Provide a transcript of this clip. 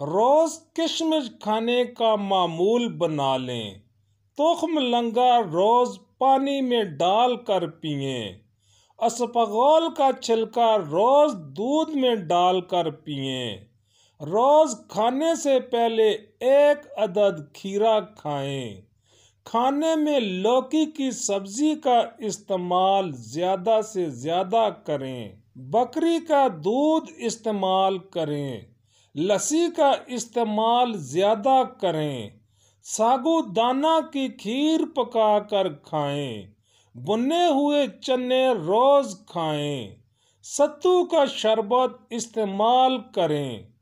रोज़ किशमिश खाने का मामूल बना लें तुख्म लंगा रोज़ पानी में डाल कर पिए असपगोल का छिलका रोज़ दूध में डाल कर पिए रोज़ खाने से पहले एक अदद खीरा खाएं खाने में लौकी की सब्जी का इस्तेमाल ज़्यादा से ज़्यादा करें बकरी का दूध इस्तेमाल करें लस्सी का इस्तेमाल ज़्यादा करें साबुदाना की खीर पका कर खाएं बुने हुए चने रोज़ खाएं सत्तू का शरबत इस्तेमाल करें